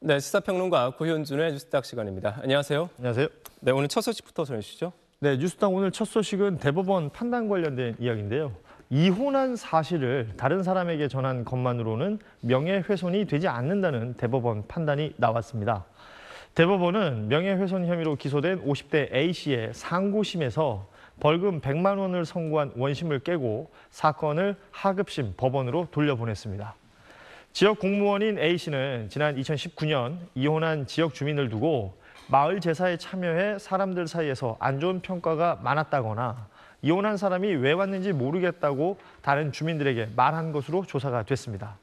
네, 시사평론가 고현준의 뉴스닥 시간입니다. 안녕하세요. 안녕하세요. 네, 오늘 첫 소식부터 전해주시죠. 네, 뉴스닥 오늘 첫 소식은 대법원 판단 관련된 이야기인데요. 이혼한 사실을 다른 사람에게 전한 것만으로는 명예훼손이 되지 않는다는 대법원 판단이 나왔습니다. 대법원은 명예훼손 혐의로 기소된 50대 A씨의 상고심에서 벌금 100만 원을 선고한 원심을 깨고 사건을 하급심 법원으로 돌려보냈습니다. 지역 공무원인 A씨는 지난 2019년 이혼한 지역 주민을 두고 마을 제사에 참여해 사람들 사이에서 안 좋은 평가가 많았다거나 이혼한 사람이 왜 왔는지 모르겠다고 다른 주민들에게 말한 것으로 조사가 됐습니다.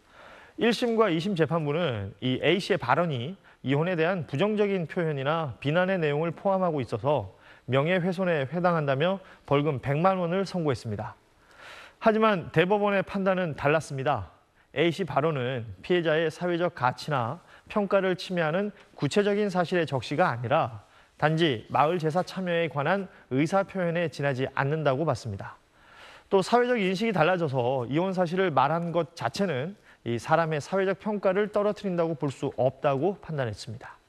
1심과 2심 재판부는 이 A씨의 발언이 이혼에 대한 부정적인 표현이나 비난의 내용을 포함하고 있어서 명예훼손에 해당한다며 벌금 100만 원을 선고했습니다. 하지만 대법원의 판단은 달랐습니다. A씨 발언은 피해자의 사회적 가치나 평가를 침해하는 구체적인 사실의 적시가 아니라 단지 마을 제사 참여에 관한 의사 표현에 지나지 않는다고 봤습니다. 또 사회적 인식이 달라져서 이혼 사실을 말한 것 자체는 이 사람의 사회적 평가를 떨어뜨린다고 볼 수 없다고 판단했습니다.